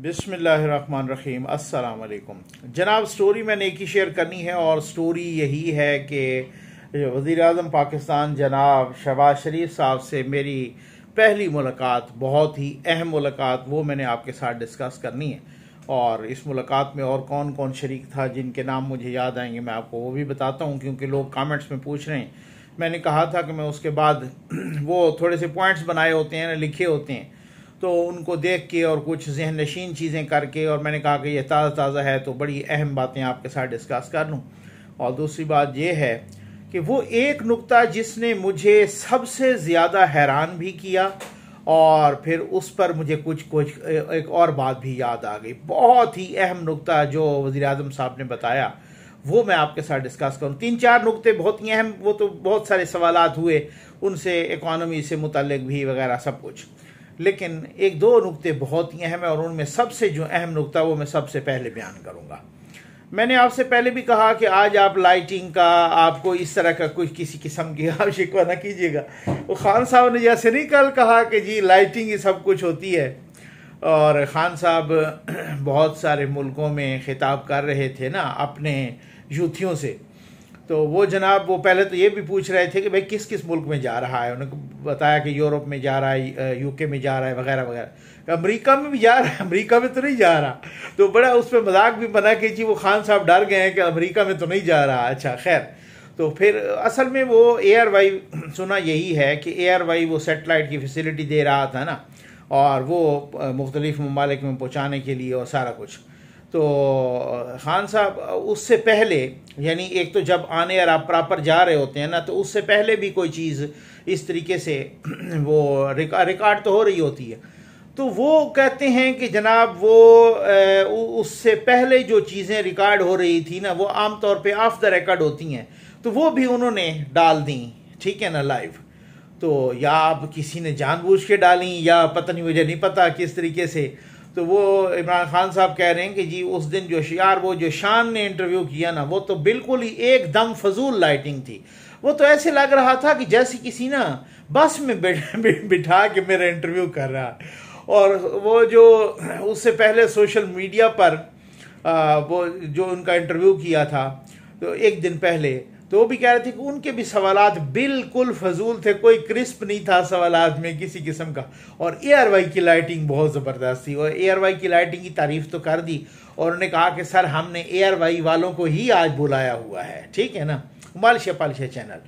बिसमीम अल्लाम जनाब स्टोरी मैंने एक ही शेयर करनी है और स्टोरी यही है कि वज़ी अजम पाकिस्तान जनाब शहबाज शरीफ साहब से मेरी पहली मुलाकात बहुत ही अहम मुलाकात वो मैंने आपके साथ डिस्कस करनी है और इस मुलाकात में और कौन कौन शरीक था जिनके नाम मुझे याद आएंगे मैं आपको वो भी बताता हूँ क्योंकि लोग कमेंट्स में पूछ रहे हैं मैंने कहा था कि मैं उसके बाद वो थोड़े से पॉइंट्स बनाए होते हैं लिखे होते हैं तो उनको देख के और कुछ जहन नशीन चीज़ें करके और मैंने कहा कि यह ताज़ा ताज़ा है तो बड़ी अहम बातें आपके साथ डिस्कस कर लूँ और दूसरी बात यह है कि वो एक नुकता जिसने मुझे सबसे ज़्यादा हैरान भी किया और फिर उस पर मुझे कुछ कुछ एक और बात भी याद आ गई बहुत ही अहम नुकता जो वज़ी अजम साहब ने बताया वो मैं आपके साथ डिस्कस करूँ तीन चार नुकते बहुत ही अहम वो तो बहुत सारे सवाल हुए उनसे इकानमी से मुतल भी वगैरह सब कुछ लेकिन एक दो नुकते बहुत ही अहम है और उनमें सबसे जो अहम नुकता वो मैं सबसे पहले बयान करूँगा मैंने आपसे पहले भी कहा कि आज आप लाइटिंग का आपको इस तरह का कुछ किसी किस्म की आप शिकवा ना कीजिएगा वो तो खान साहब ने जैसे नहीं कल कहा कि जी लाइटिंग ही सब कुछ होती है और ख़ान साहब बहुत सारे मुल्कों में खिताब कर रहे थे ना अपने यूथियों से तो वो जनाब वो पहले तो ये भी पूछ रहे थे कि भाई किस किस मुल्क में जा रहा है उन्होंने बताया कि यूरोप में जा रहा है यूके में जा रहा है वगैरह वगैरह अमेरिका में भी जा रहा है अमेरिका में तो नहीं जा रहा तो बड़ा उस पर मजाक भी बना कि जी वो खान साहब डर गए हैं कि अमरीका में तो नहीं जा रहा अच्छा खैर तो फिर असल में वो एयर वाई सुना यही है कि ए वाई वो सेटेलाइट की फैसिलिटी दे रहा था ना और वो मुख्तलिफ़ ममालिक में पहुँचाने के लिए और सारा कुछ तो खान साहब उससे पहले यानी एक तो जब आने और आप प्रॉपर जा रहे होते हैं ना तो उससे पहले भी कोई चीज़ इस तरीके से वो रिकॉर्ड तो हो रही होती है तो वो कहते हैं कि जनाब वो उससे पहले जो चीज़ें रिकॉर्ड हो रही थी ना वो आम तौर पे ऑफ द रिकॉर्ड होती हैं तो वो भी उन्होंने डाल दी ठीक है ना लाइव तो या आप किसी ने जानबूझ के डाली या पता नहीं मुझे नहीं पता किस तरीके से तो वो इमरान खान साहब कह रहे हैं कि जी उस दिन जो यार वो जो शान ने इंटरव्यू किया ना वो तो बिल्कुल ही एकदम फजूल लाइटिंग थी वो तो ऐसे लग रहा था कि जैसे किसी ना बस में बिठा के मेरा इंटरव्यू कर रहा और वो जो उससे पहले सोशल मीडिया पर आ, वो जो उनका इंटरव्यू किया था तो एक दिन पहले तो वो भी कह रहे थे कि उनके भी सवाल बिल्कुल फजूल थे कोई क्रिस्प नहीं था सवाल में किसी किस्म का और ए आर वाई की लाइटिंग बहुत ज़बरदस्त थी और ए आर वाई की लाइटिंग की तारीफ तो कर दी और उन्होंने कहा कि सर हमने ए आर वाई वालों को ही आज बुलाया हुआ है ठीक है ना मालशिया पालशिया चैनल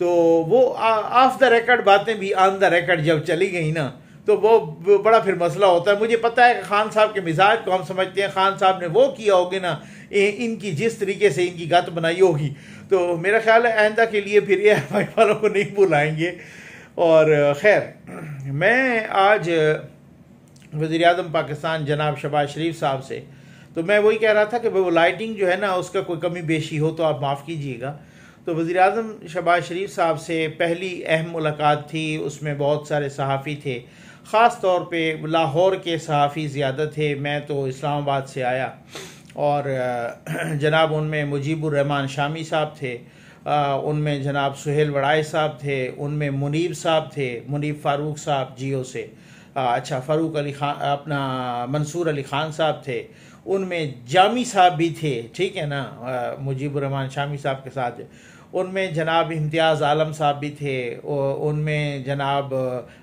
तो वो ऑफ द रिकॉर्ड बातें भी ऑन द रिकॉर्ड जब चली गई ना तो वो बड़ा फिर मसला होता है मुझे पता है कि खान साहब के मिजाज को हम समझते हैं खान साहब ने वो किया होगा ना इनकी जिस तरीके से इनकी गत बनाई होगी तो मेरा ख्याल है आइंदा के लिए फिर ये एफ आई वालों को नहीं बुलाएंगे और खैर मैं आज वजीर अजम पाकिस्तान जनाब शबाज शरीफ साहब से तो मैं वही कह रहा था कि वो लाइटिंग जो है ना उसका कोई कमी बेशी हो तो आप माफ़ कीजिएगा तो वज़ी अजम शबाज शरीफ साहब से पहली अहम मुलाकात थी उसमें बहुत सारे सहाफ़ी थे ख़ास तौर पर लाहौर के सहाफ़ी ज़्यादा थे मैं तो इस्लामाबाद से आया और जनाब उनमें मुजीबुररहमान शामी साहब थे उनमें जनाब सुहेल वड़ाए साहब थे उनमें मुनीब साहब थे मुनीब फ़ारूक साहब जियो से अच्छा फ़ारूक अली खान अपना मंसूर अली खान साहब थे उनमें जामी साहब भी थे ठीक है ना मुजीबरहमान शामी साहब के साथ उनमें जनाब इम्तियाज़ आलम साहब भी थे उनमें जनाब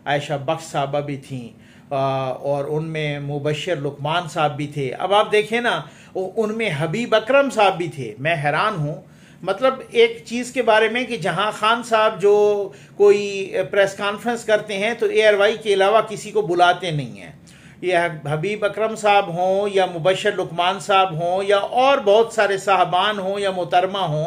आयशा बख्श साहबा भी थी और उनमें मुबशर लुकमान साहब भी थे अब आप देखें ना उनमें हबीब अकरम साहब भी थे मैं हैरान हूँ मतलब एक चीज़ के बारे में कि जहाँ खान साहब जो कोई प्रेस कॉन्फ्रेंस करते हैं तो ए आर के अलावा किसी को बुलाते नहीं हैं या हबीब अकरम साहब हों या मुबशर लुकमान साहब हों या और बहुत सारे साहबान हों या मुतरमा हों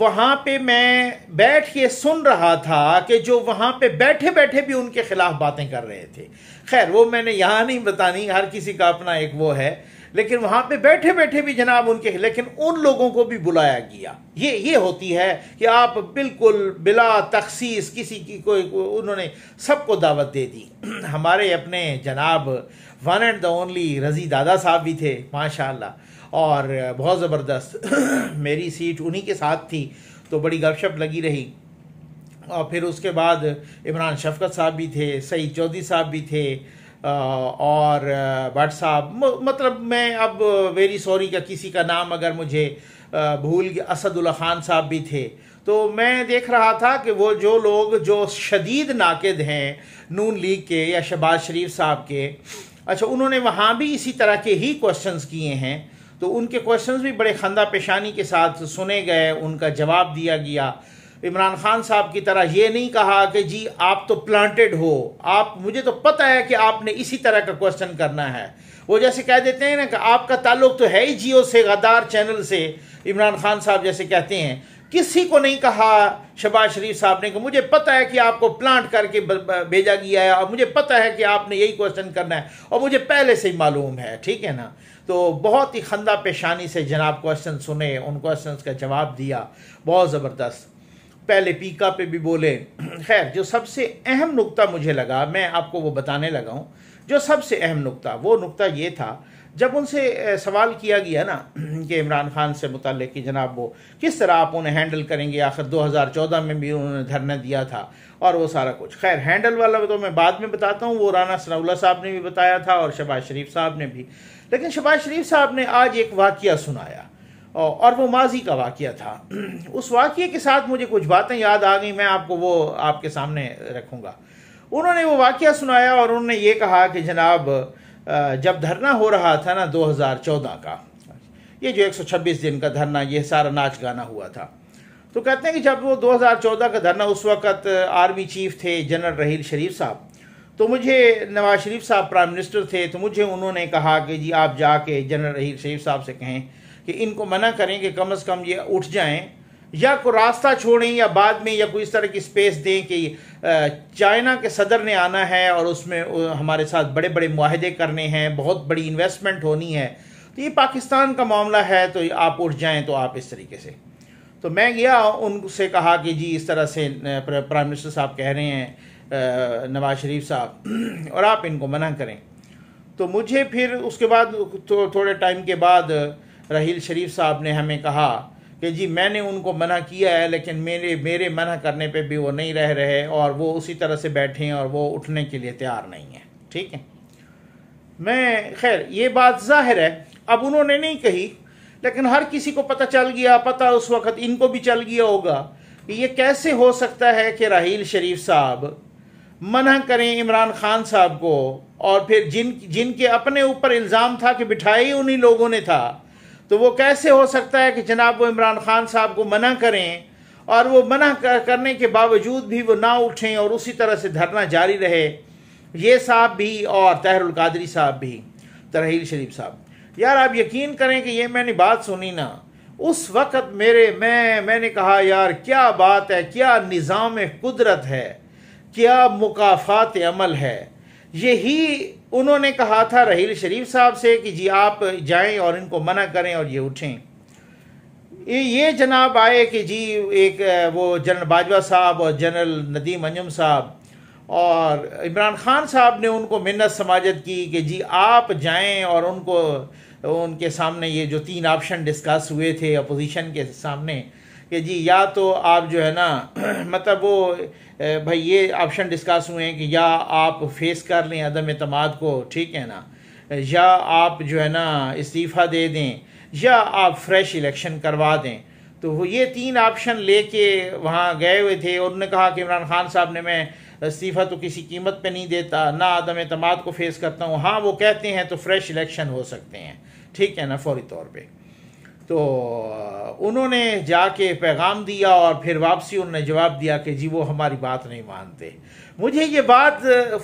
वहाँ पे मैं बैठ के सुन रहा था कि जो वहाँ पे बैठे बैठे भी उनके खिलाफ बातें कर रहे थे खैर वो मैंने यहाँ नहीं बतानी हर किसी का अपना एक वो है लेकिन वहाँ पे बैठे बैठे भी जनाब उनके लेकिन उन लोगों को भी बुलाया गया ये ये होती है कि आप बिल्कुल बिला तखसीस किसी की कोई को, उन्होंने सबको दावत दे दी हमारे अपने जनाब वन एंड द ओनली रजी दादा साहब भी थे माशाल्लाह और बहुत ज़बरदस्त मेरी सीट उन्हीं के साथ थी तो बड़ी गपशप लगी रही और फिर उसके बाद इमरान शफकत साहब भी थे सईद चौधरी साहब भी थे और भट साहब मतलब मैं अब वेरी सॉरी का किसी का नाम अगर मुझे भूल गया असदुल्ला खान साहब भी थे तो मैं देख रहा था कि वो जो लोग जो शदीद नाकद हैं नून लीग के या शहबाज शरीफ साहब के अच्छा उन्होंने वहाँ भी इसी तरह के ही क्वेश्चंस किए हैं तो उनके क्वेश्चंस भी बड़े खंदा पेशानी के साथ सुने गए उनका जवाब दिया गया इमरान खान साहब की तरह ये नहीं कहा कि जी आप तो प्लांटेड हो आप मुझे तो पता है कि आपने इसी तरह का क्वेश्चन करना है वो जैसे कह देते हैं ना कि आपका ताल्लुक तो है ही जियो से गदार चैनल से इमरान खान साहब जैसे कहते हैं किसी को नहीं कहा शबाज शरीफ साहब ने कि मुझे पता है कि आपको प्लांट करके भेजा गया है और मुझे पता है कि आपने यही क्वेश्चन करना है और मुझे पहले से ही मालूम है ठीक है ना तो बहुत ही खंदा पेशानी से जनाब क्वेश्चन सुने उन क्वेश्चन का जवाब दिया बहुत ज़बरदस्त पहले पीका पे भी बोले खैर जो सबसे अहम नुकता मुझे लगा मैं आपको वो बताने लगा हूँ जो सबसे अहम नुकता वो नुकता ये था जब उनसे सवाल किया गया ना कि इमरान खान से मुतल कि जनाब वो किस तरह आप उन्हें हैंडल करेंगे आखिर 2014 में भी उन्होंने धरना दिया था और वो सारा कुछ खैर हैंडल वाला तो मैं बाद में बताता हूँ वो राना सनाउल्ला साहब ने भी बताया था और शबाज शरीफ साहब ने भी लेकिन शबाज शरीफ साहब ने आज एक वाक्य सुनाया और वो माजी का वाक्य था उस वाक्य के साथ मुझे कुछ बातें याद आ गई मैं आपको वो आपके सामने रखूँगा उन्होंने वो वाक्य सुनाया और उन्होंने ये कहा कि जनाब जब धरना हो रहा था ना 2014 का ये जो 126 दिन का धरना ये सारा नाच गाना हुआ था तो कहते हैं कि जब वो 2014 का धरना उस वक्त आर्मी चीफ थे जनरल रहील शरीफ साहब तो मुझे नवाज शरीफ साहब प्राइम मिनिस्टर थे तो मुझे उन्होंने कहा कि जी आप जाके जनरल रहील शरीफ साहब से कहें कि इनको मना करें कि कम अज़ कम ये उठ जाएं या कोई रास्ता छोड़ें या बाद में या कोई इस तरह की स्पेस दें कि चाइना के सदर ने आना है और उसमें हमारे साथ बड़े बड़े माहदे करने हैं बहुत बड़ी इन्वेस्टमेंट होनी है तो ये पाकिस्तान का मामला है तो आप उठ जाएं तो आप इस तरीके से तो मैं गया उनसे कहा कि जी इस तरह से प्राइम मिनिस्टर साहब कह रहे हैं नवाज शरीफ साहब और आप इनको मना करें तो मुझे फिर उसके बाद थो, थोड़े टाइम के बाद रहील शरीफ साहब ने हमें कहा कि जी मैंने उनको मना किया है लेकिन मेरे मेरे मना करने पे भी वो नहीं रह रहे और वो उसी तरह से बैठे हैं और वो उठने के लिए तैयार नहीं है ठीक है मैं खैर ये बात जाहिर है अब उन्होंने नहीं कही लेकिन हर किसी को पता चल गया पता उस वक्त इनको भी चल गया होगा कि ये कैसे हो सकता है कि राहील शरीफ साहब मना करें इमरान खान साहब को और फिर जिन जिनके अपने ऊपर इल्ज़ाम था कि बिठाई उन्हीं लोगों ने था तो वो कैसे हो सकता है कि जनाब वो इमरान खान साहब को मना करें और वो मना करने के बावजूद भी वो ना उठें और उसी तरह से धरना जारी रहे ये साहब भी और तहरुल कादरी साहब भी तरहील शरीफ साहब यार आप यकीन करें कि ये मैंने बात सुनी ना उस वक़्त मेरे मैं मैंने कहा यार क्या बात है क्या निज़ाम कुदरत है क्या मुकाफात अमल है यही उन्होंने कहा था रहील शरीफ साहब से कि जी आप जाएं और इनको मना करें और ये उठें ये जनाब आए कि जी एक वो जनरल बाजवा साहब और जनरल नदीम अंजुम साहब और इमरान खान साहब ने उनको मिन्नत समाजत की कि जी आप जाएं और उनको उनके सामने ये जो तीन ऑप्शन डिस्कस हुए थे अपोजिशन के सामने कि जी या तो आप जो है ना मतलब वो भाई ये ऑप्शन डिस्कस हुए हैं कि या आप फेस कर लें अदम अतमाद को ठीक है ना या आप जो है ना इस्तीफ़ा दे दें या आप फ्रेश इलेक्शन करवा दें तो वो ये तीन ऑप्शन लेके वहाँ गए हुए थे और उन्होंने कहा कि इमरान खान साहब ने मैं इस्तीफ़ा तो किसी कीमत पे नहीं देता ना आदम अतमाद को फेस करता हूँ हाँ वो कहते हैं तो फ्रेश इलेक्शन हो सकते हैं ठीक है ना फौरी तौर पर तो उन्होंने जाके पैगाम दिया और फिर वापसी उन्होंने जवाब दिया कि जी वो हमारी बात नहीं मानते मुझे ये बात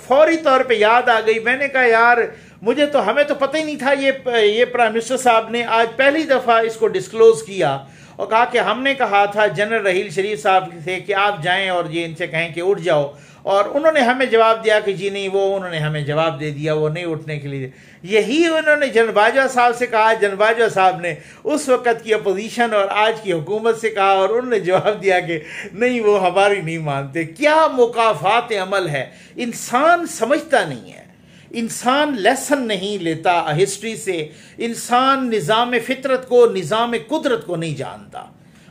फौरी तौर पे याद आ गई मैंने कहा यार मुझे तो हमें तो पता ही नहीं था ये ये प्राइम मिनिस्टर साहब ने आज पहली दफ़ा इसको डिस्क्लोज़ किया और कहा कि हमने कहा था जनरल रहील शरीफ साहब से कि आप जाएं और ये इनसे कहें कि उठ जाओ और उन्होंने हमें जवाब दिया कि जी नहीं वो उन्होंने हमें जवाब दे दिया वो नहीं उठने के लिए यही उन्होंने जनबाजवा साहब से कहा जनबाजवा साहब ने उस वक़्त की अपोजिशन और आज की हुकूमत से कहा और उन्होंने जवाब दिया कि नहीं वो हमारी नहीं मानते क्या मुकाफात अमल है इंसान समझता नहीं है इंसान लेसन नहीं लेता हिस्ट्री से इंसान निज़ाम फितरत को निज़ाम कुदरत को नहीं जानता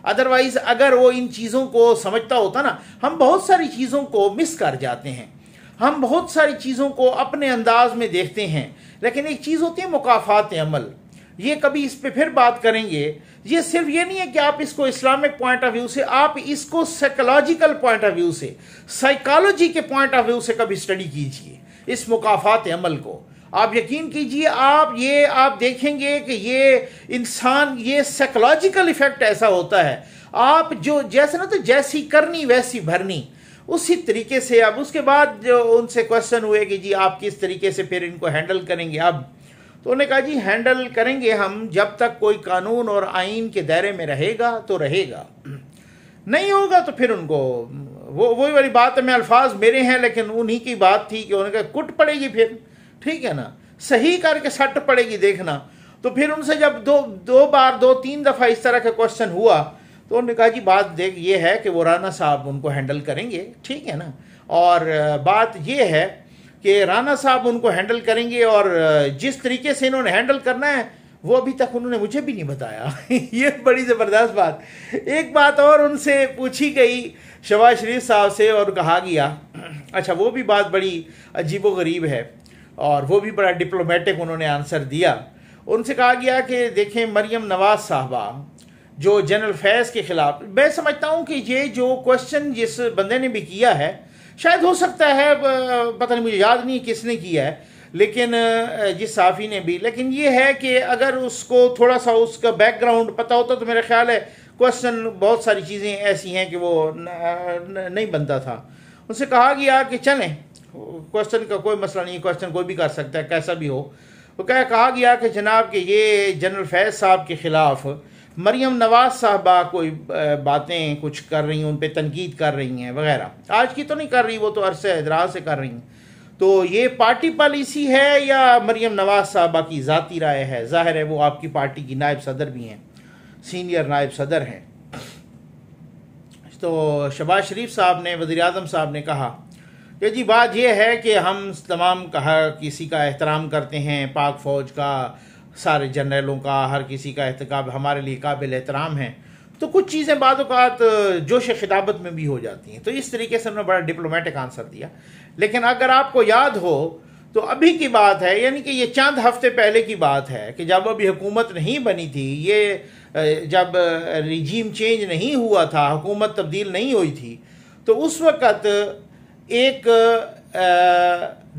अदरवाइज अगर वो इन चीज़ों को समझता होता ना हम बहुत सारी चीज़ों को मिस कर जाते हैं हम बहुत सारी चीज़ों को अपने अंदाज में देखते हैं लेकिन एक चीज़ होती है मुकाफात अमल ये कभी इस पर फिर बात करेंगे ये सिर्फ ये नहीं है कि आप इसको इस्लामिक पॉइंट ऑफ व्यू से आप इसको साइकोलॉजिकल पॉइंट ऑफ व्यू से साइकोलॉजी के पॉइंट ऑफ व्यू से कभी स्टडी कीजिए इस मुकाफात अमल को आप यकीन कीजिए आप ये आप देखेंगे कि ये इंसान ये साइकोलॉजिकल इफेक्ट ऐसा होता है आप जो जैसे ना तो जैसी करनी वैसी भरनी उसी तरीके से अब उसके बाद जो उनसे क्वेश्चन हुए कि जी आप किस तरीके से फिर इनको हैंडल करेंगे अब तो उन्होंने कहा जी हैंडल करेंगे हम जब तक कोई कानून और आइन के दायरे में रहेगा तो रहेगा नहीं होगा तो फिर उनको वो वही वाली बात है मैं अल्फाज मेरे हैं लेकिन उन्हीं की बात थी कि उन्होंने कहा कुट पड़ेगी फिर ठीक है ना सही करके सट पड़ेगी देखना तो फिर उनसे जब दो दो बार दो तीन दफ़ा इस तरह का क्वेश्चन हुआ तो उन्होंने कहा कि बात देख ये है कि वो राना साहब उनको हैंडल करेंगे ठीक है ना और बात ये है कि राना साहब उनको हैंडल करेंगे और जिस तरीके से इन्होंने हैंडल करना है वो अभी तक उन्होंने मुझे भी नहीं बताया ये बड़ी ज़बरदस्त बात एक बात और उनसे पूछी गई शबाज शरीफ साहब से और कहा गया अच्छा वो भी बात बड़ी अजीब व गरीब है और वो भी बड़ा डिप्लोमेटिक उन्होंने आंसर दिया उनसे कहा गया कि देखें मरियम नवाज साहबा जो जनरल फैज़ के ख़िलाफ़ मैं समझता हूँ कि ये जो क्वेश्चन जिस बंदे ने भी किया है शायद हो सकता है पता नहीं मुझे याद नहीं किसने किया है लेकिन जिस साफ़ी ने भी लेकिन ये है कि अगर उसको थोड़ा सा उसका बैकग्राउंड पता होता तो मेरा ख्याल है क्वेश्चन बहुत सारी चीज़ें ऐसी हैं कि वो न, न, नहीं बनता था उनसे कहा गया कि चलें क्वेश्चन का कोई मसला नहीं क्वेश्चन कोई भी कर सकता है कैसा भी हो वो कह कहा गया कि जनाब के ये जनरल फैज साहब के ख़िलाफ़ मरियम नवाज साहबा कोई बातें कुछ कर रही हैं उन पर तनकीद कर रही हैं वगैरह आज की तो नहीं कर रही वो तो अरसे हजरात से कर रही हैं तो ये पार्टी पॉलिसी है या मरियम नवाज साहबा की ज़ाती राय है ज़ाहिर है वो आपकी पार्टी की नायब सदर भी हैं सीनियर नायब सदर हैं तो शबाज शरीफ साहब ने वज़ी अजम साहब ने कहा तो जी बात यह है कि हम तमाम कहा किसी का एहतराम करते हैं पाक फ़ौज का सारे जनरलों का हर किसी का एहतकाब हमारे लिए काबिल एहतराम है तो कुछ चीज़ें बाद जोश खिताबत में भी हो जाती हैं तो इस तरीके से हमने बड़ा डिप्लोमेटिक आंसर दिया लेकिन अगर आपको याद हो तो अभी की बात है यानी कि ये चंद हफ्ते पहले की बात है कि जब अभी हुकूमत नहीं बनी थी ये जब रिजीम चेंज नहीं हुआ था हुकूमत तब्दील नहीं हुई थी तो उस वक़्त एक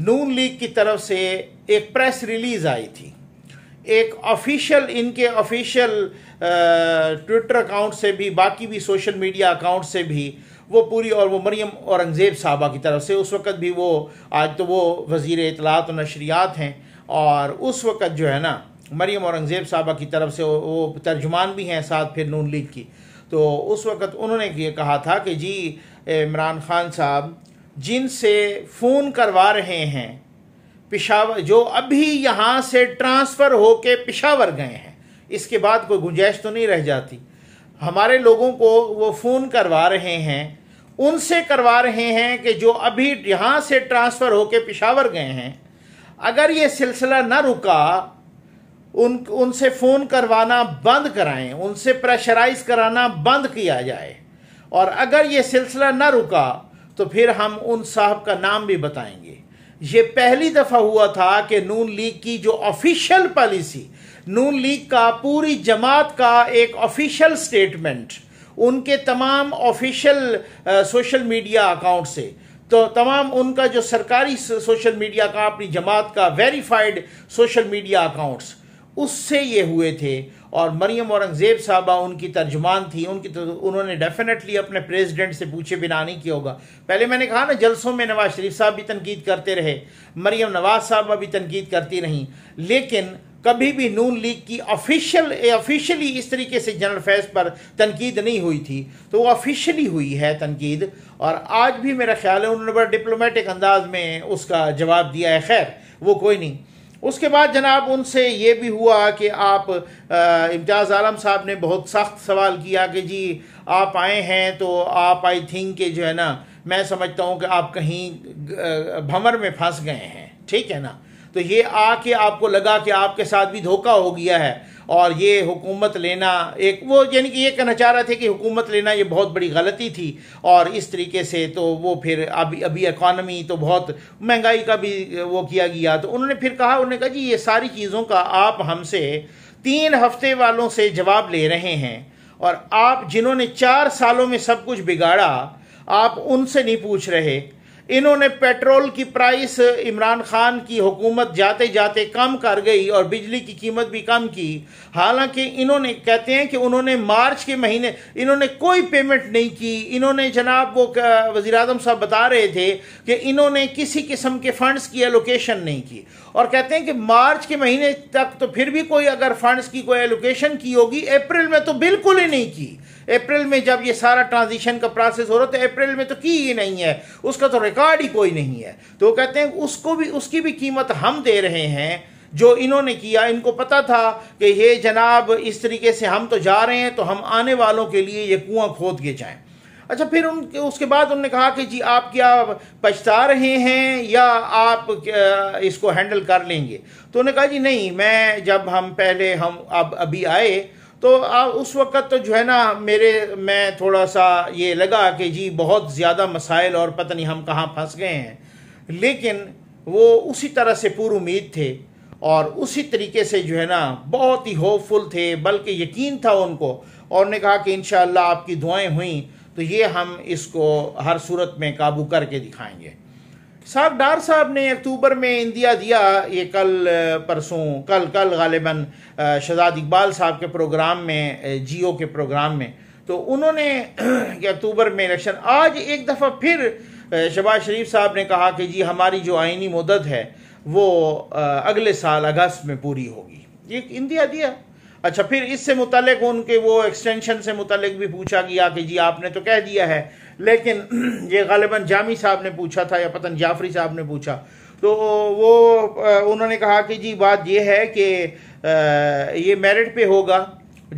नून लीग की तरफ से एक प्रेस रिलीज आई थी एक ऑफिशियल इनके ऑफिशियल ट्विटर अकाउंट से भी बाकी भी सोशल मीडिया अकाउंट से भी वो पूरी और वो मरियम औरंगज़ेब साहबा की तरफ से उस वक़्त भी वो आज तो वो वज़ी इतलात और नशरियात हैं और उस वक़्त जो है ना मरियम औरंगज़ेब साहबा की तरफ से वो तर्जुमान भी हैं साथ फिर नून लीग की तो उस वक़्त उन्होंने ये कहा था कि जी इमरान खान साहब जिनसे फ़ोन करवा रहे हैं पिशावर जो अभी यहाँ से ट्रांसफ़र होके पिशावर गए हैं इसके बाद कोई गुंजाइश तो नहीं रह जाती हमारे लोगों को वो फ़ोन करवा रहे हैं उनसे करवा रहे हैं कि जो अभी यहाँ से ट्रांसफ़र होके पिशावर गए हैं अगर ये सिलसिला ना रुका उन उनसे फ़ोन करवाना बंद कराएं उनसे प्रेशराइज कराना बंद किया जाए और अगर ये सिलसिला ना रुका तो फिर हम उन साहब का नाम भी बताएंगे ये पहली दफ़ा हुआ था कि नून लीग की जो ऑफिशियल पॉलिसी नून लीग का पूरी जमात का एक ऑफिशियल स्टेटमेंट उनके तमाम ऑफिशियल सोशल मीडिया अकाउंट से तो तमाम उनका जो सरकारी सोशल मीडिया का अपनी जमात का वेरीफाइड सोशल मीडिया अकाउंट्स उससे ये हुए थे और मरियम औरंगज़ेब साहबा उनकी तर्जमान थी उनकी तो उन्होंने डेफिनेटली अपने प्रेसिडेंट से पूछे बिना नहीं किया होगा पहले मैंने कहा ना जलसों में नवाज शरीफ साहब भी तनकीद करते रहे मरियम नवाज साहबा भी तनकीद करती रहीं लेकिन कभी भी नून लीग की ऑफिशियल ऑफिशियली इस तरीके से जनरल फैज पर तनकीद नहीं हुई थी तो वो ऑफिशियली हुई है तनकीद और आज भी मेरा ख्याल है उन्होंने बड़ा डिप्लोमेटिक अंदाज में उसका जवाब दिया है खैर वो कोई नहीं उसके बाद जनाब उनसे ये भी हुआ कि आप इम्तियाज़ आलम साहब ने बहुत सख्त सवाल किया कि जी आप आए हैं तो आप आई थिंक के जो है ना मैं समझता हूँ कि आप कहीं भंवर में फंस गए हैं ठीक है ना तो ये आके आपको लगा कि आपके साथ भी धोखा हो गया है और ये हुकूमत लेना एक वो यानी कि ये कहना चाह रहे थे कि हुकूमत लेना ये बहुत बड़ी गलती थी और इस तरीके से तो वो फिर अभी अभी इकानमी तो बहुत महंगाई का भी वो किया गया तो उन्होंने फिर कहा उन्होंने कहा जी ये सारी चीज़ों का आप हमसे तीन हफ्ते वालों से जवाब ले रहे हैं और आप जिन्होंने चार सालों में सब कुछ बिगाड़ा आप उनसे नहीं पूछ रहे इन्होंने पेट्रोल की प्राइस इमरान खान की हुकूमत जाते जाते कम कर गई और बिजली की कीमत भी कम की हालांकि इन्होंने कहते हैं कि उन्होंने मार्च के महीने इन्होंने कोई पेमेंट नहीं की इन्होंने जनाब वो वज़ी साहब बता रहे थे कि इन्होंने किसी किस्म के फ़ंड्स की एलोकेशन नहीं की और कहते हैं कि मार्च के महीने तक तो फिर भी कोई अगर फंड्स की कोई एलोकेशन की होगी अप्रैल में तो बिल्कुल ही नहीं की अप्रैल में जब ये सारा ट्रांजिशन का प्रोसेस हो रहा तो अप्रैल में तो की ही नहीं है उसका तो रिकॉर्ड ही कोई नहीं है तो वो कहते हैं उसको भी उसकी भी कीमत हम दे रहे हैं जो इन्होंने किया इनको पता था कि ये जनाब इस तरीके से हम तो जा रहे हैं तो हम आने वालों के लिए ये कुआं खोद के जाएं अच्छा फिर उन उसके बाद उनने कहा कि जी आप क्या पछता रहे हैं या आप इसको हैंडल कर लेंगे तो उन्होंने कहा जी नहीं मैं जब हम पहले हम अब अभी आए तो उस वक़्त तो जो है ना मेरे मैं थोड़ा सा ये लगा कि जी बहुत ज़्यादा मसाइल और पता नहीं हम कहाँ फंस गए हैं लेकिन वो उसी तरह से पूरी उम्मीद थे और उसी तरीके से जो है ना बहुत ही होपफुल थे बल्कि यकीन था उनको और ने कहा कि इन आपकी दुआएं हुई तो ये हम इसको हर सूरत में काबू करके दिखाएंगे साहब डार साहब ने अक्टूबर में इंदिया दिया ये कल परसों कल कल गालिबा शहजाद इकबाल साहब के प्रोग्राम में जियो के प्रोग्राम में तो उन्होंने अक्टूबर में इलेक्शन आज एक दफ़ा फिर शबाज शरीफ साहब ने कहा कि जी हमारी जो आइनी मदद है वो अगले साल अगस्त में पूरी होगी ये इंदिया दिया अच्छा फिर इससे मुतलक उनके वो एक्सटेंशन से मुतलक भी पूछा गया कि जी आपने तो कह दिया है लेकिन ये गालिबा जामी साहब ने पूछा था या पतन जाफरी साहब ने पूछा तो वो उन्होंने कहा कि जी बात ये है कि ये मेरिट पे होगा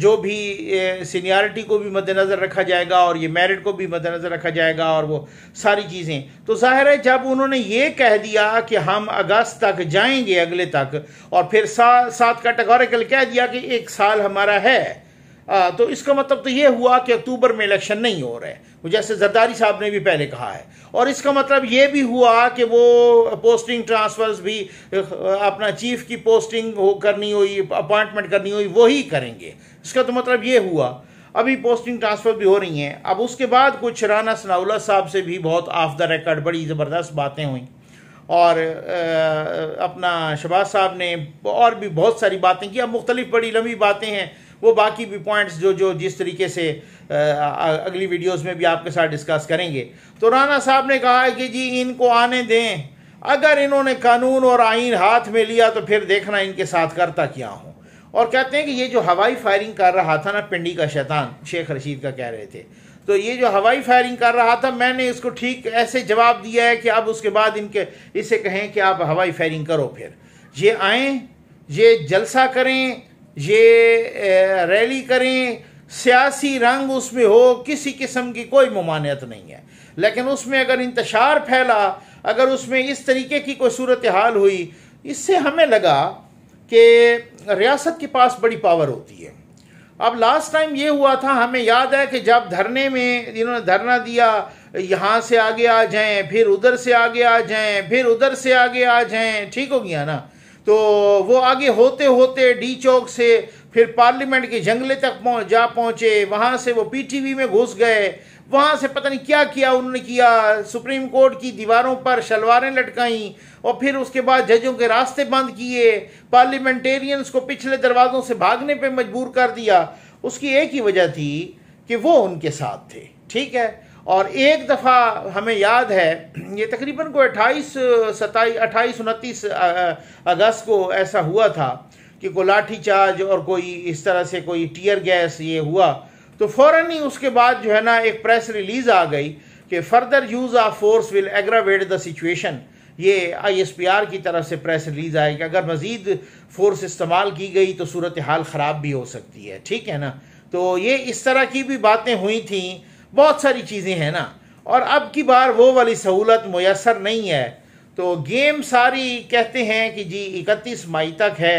जो भी सीनियरिटी को भी मद्देनज़र रखा जाएगा और ये मेरिट को भी मद्देनज़र रखा जाएगा और वो सारी चीज़ें तो ज़ाहिर है जब उन्होंने ये कह दिया कि हम अगस्त तक जाएंगे अगले तक और फिर सा, साथ कैटेगोरिकल कह दिया कि एक साल हमारा है आ, तो इसका मतलब तो ये हुआ कि अक्टूबर में इलेक्शन नहीं हो रहे है जैसे जरदारी साहब ने भी पहले कहा है और इसका मतलब ये भी हुआ कि वो पोस्टिंग ट्रांसफर्स भी अपना चीफ की पोस्टिंग हो करनी हुई अपॉइंटमेंट करनी हुई वही करेंगे इसका तो मतलब ये हुआ अभी पोस्टिंग ट्रांसफ़र भी हो रही हैं अब उसके बाद कुछ राना सनाउल्ला साहब से भी बहुत ऑफ द रिकॉर्ड बड़ी ज़बरदस्त बातें हुई और आ, अपना शबाज साहब ने और भी बहुत सारी बातें की अब मुख्तलिफ बड़ी लंबी बातें हैं वो बाकी भी पॉइंट्स जो जो जिस तरीके से आ, अगली वीडियोस में भी आपके साथ डिस्कस करेंगे तो राना साहब ने कहा है कि जी इनको आने दें अगर इन्होंने कानून और आइन हाथ में लिया तो फिर देखना इनके साथ करता क्या हूँ और कहते हैं कि ये जो हवाई फायरिंग कर रहा था ना पिंडी का शैतान शेख रशीद का कह रहे थे तो ये जो हवाई फायरिंग कर रहा था मैंने इसको ठीक ऐसे जवाब दिया है कि अब उसके बाद इनके इसे कहें कि आप हवाई फायरिंग करो फिर ये आए ये जलसा करें ये रैली करें सियासी रंग उसमें हो किसी किस्म की कोई ममानियत नहीं है लेकिन उसमें अगर इंतशार फैला अगर उसमें इस तरीके की कोई सूरत हाल हुई इससे हमें लगा कि रियासत के पास बड़ी पावर होती है अब लास्ट टाइम ये हुआ था हमें याद है कि जब धरने में इन्होंने धरना दिया यहाँ से आगे आ जाएं फिर उधर से आगे आ जाएं फिर उधर से आगे आ जाएं ठीक हो गया ना तो वो आगे होते होते डी चौक से फिर पार्लियामेंट के जंगले तक पहुँच जा पहुंचे वहाँ से वो पीटीवी में घुस गए वहाँ से पता नहीं क्या किया उन्होंने किया सुप्रीम कोर्ट की दीवारों पर शलवारें लटकाईं और फिर उसके बाद जजों के रास्ते बंद किए पार्लियामेंटेरियंस को पिछले दरवाज़ों से भागने पर मजबूर कर दिया उसकी एक ही वजह थी कि वो उनके साथ थे ठीक है और एक दफ़ा हमें याद है ये तकरीबन को 28 सताई अट्ठाईस उनतीस अगस्त को ऐसा हुआ था कि कोई लाठीचार्ज और कोई इस तरह से कोई टीयर गैस ये हुआ तो फ़ौर ही उसके बाद जो है ना एक प्रेस रिलीज़ आ गई कि further use of force will aggravate the situation ये आई एस पी आर की तरफ से प्रेस रिलीज़ आए कि अगर मज़ीद फोर्स इस्तेमाल की गई तो सूरत हाल ख़राब भी हो सकती है ठीक है ना तो ये इस तरह की भी बातें हुई थी बहुत सारी चीज़ें हैं ना और अब की बार वो वाली सहूलत मैसर नहीं है तो गेम सारी कहते हैं कि जी इकतीस मई तक है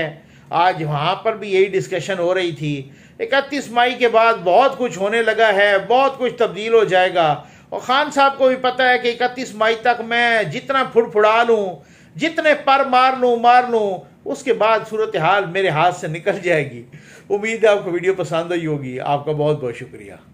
आज वहाँ पर भी यही डिस्कशन हो रही थी इकतीस मई के बाद बहुत कुछ होने लगा है बहुत कुछ तब्दील हो जाएगा और ख़ान साहब को भी पता है कि इकतीस मई तक मैं जितना फुड़फुड़ा लूँ जितने पर मार लूँ मार लूँ उसके बाद सूरत हाल मेरे हाथ से निकल जाएगी उम्मीद है आपको वीडियो पसंद आई होगी आपका बहुत बहुत शुक्रिया